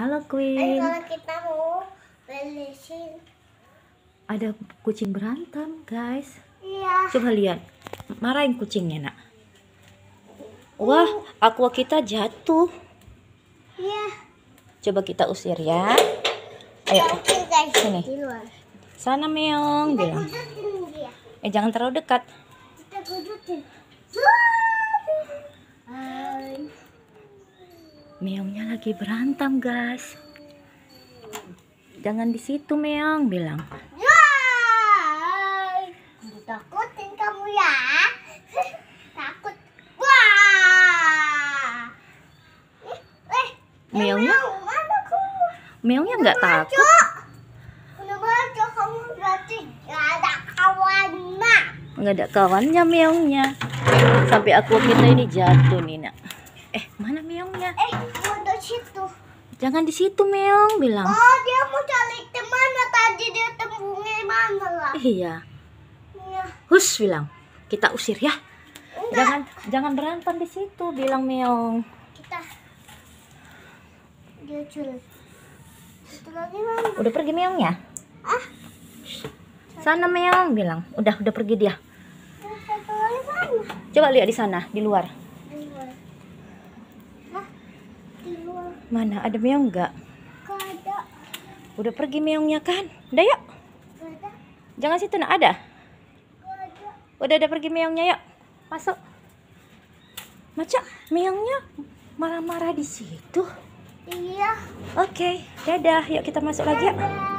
Halo Queen. kita mau belisin. Ada kucing berantem, guys. Iya. Coba lihat. Marahin kucingnya, Nak. Uh. Wah, aku kita jatuh. Iya. Coba kita usir ya. Ayo. Sini. Sana meong bilang. Eh jangan terlalu dekat. Kita Meongnya lagi berantem, guys. Jangan di situ, Meong bilang. Ya! kamu ya. Takut. Wah! Eh, eh, meongnya Meongnya nggak takut. nggak ada kawannya meongnya sampai aku kita ini jatuh nih nak Eh, mana meongnya? Eh, mau di situ. Jangan di situ, meong bilang. Oh, dia mau cari teman tadi dia temunya mana lah? Iya. Iya. Hus bilang. Kita usir ya. Enggak. Jangan jangan berantem di situ, bilang meong. Kita dia culik. Udah pergi ya? Ah. Sana meong bilang. Udah, udah pergi dia. Coba lihat di sana, di luar. Mana? Ada meong nggak? ada. Udah pergi meongnya kan? Udah yuk. Ada. Jangan situ nak ada. ada. Udah ada pergi meongnya yuk. Masuk. Maca, meongnya marah-marah di situ. Iya. Oke, okay. dadah. Yuk kita masuk dadah. lagi yuk.